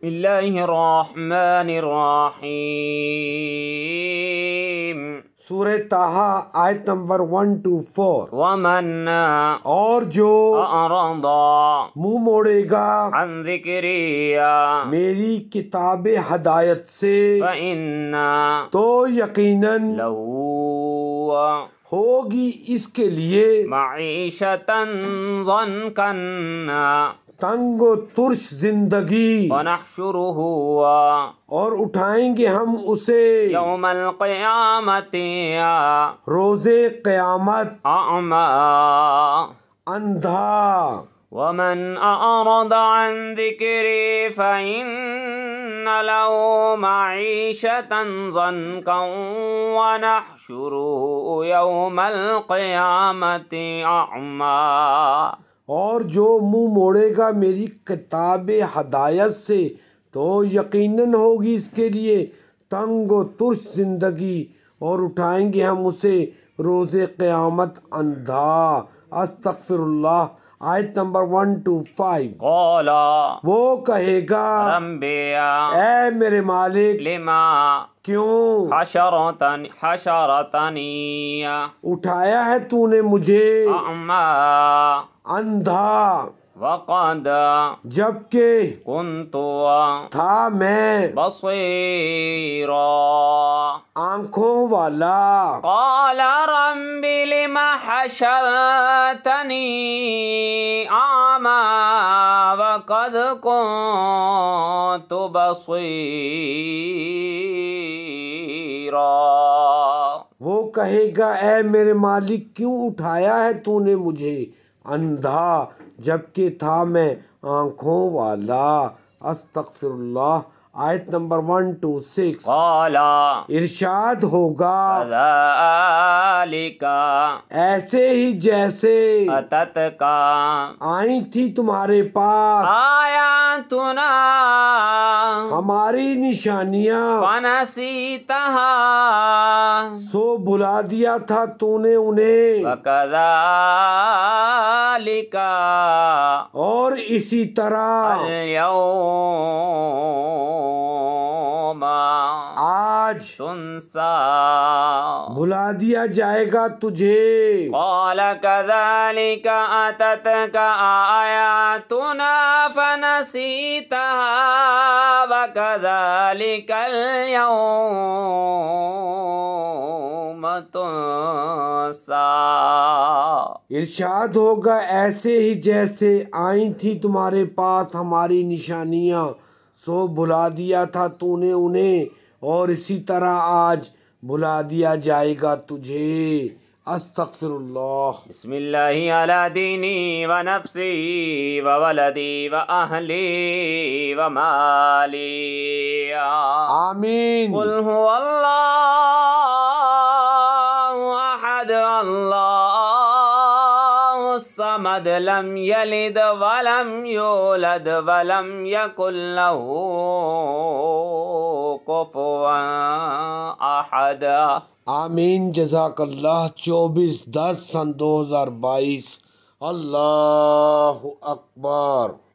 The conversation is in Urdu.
بسم اللہ الرحمن الرحیم سورہ تاہا آیت نمبر ون ٹو فور ومن اور جو ارضا مو موڑے گا عن ذکریا میری کتاب ہدایت سے فَإِنَّا تو یقیناً لہو ہوگی اس کے لیے معیشتاً ظنکاً تنگ و ترش زندگی ونحشروہ اور اٹھائیں گے ہم اسے یوم القیامت روز قیامت اعماء اندھا ومن اعرض عن ذکری فإن لہو معیشتا زنکا ونحشرو یوم القیامت اعمال اور جو منہ موڑے گا میری کتاب ہدایت سے تو یقیناً ہوگی اس کے لیے تنگ و ترش زندگی اور اٹھائیں گے ہم اسے روز قیامت اندھا استغفر اللہ آیت نمبر ون ٹو فائیو قولا وہ کہے گا اے میرے مالک لما کیوں اٹھایا ہے تو نے مجھے اندھا وقد جبکہ کنت تھا میں بصیرا آنکھوں والا قال رب لما حشرتنی آما وقد کنت بصیرا وہ کہے گا اے میرے مالک کیوں اٹھایا ہے تو نے مجھے اندھا جب کہ تھا میں آنکھوں والا استغفر اللہ آیت نمبر ون ٹو سکس ارشاد ہوگا ایسے ہی جیسے آئی تھی تمہارے پاس آیا تنا ہماری نشانیاں ان سیتا سو بلا دیا تھا تو نے انہیں وقضا لکا اور اسی طرح اليوم ماں آج تنسا بھلا دیا جائے گا تجھے قال کذالک آتت کا آیاتنا فنسیتہا وکذالک الیوم تنسا ارشاد ہوگا ایسے ہی جیسے آئیں تھی تمہارے پاس ہماری نشانیاں سو بھلا دیا تھا تو نے انہیں اور اسی طرح آج بھلا دیا جائے گا تجھے استغفر اللہ بسم اللہ علی دینی و نفسی و ولدی و اہلی و مالی آمین قل ہو اللہ احد اللہ لم يلد ولم ولم يولد يكن له كفوا احد آمین جزاک اللہ چوبیس دس سن دو ہزار بائیس اللہ اکبر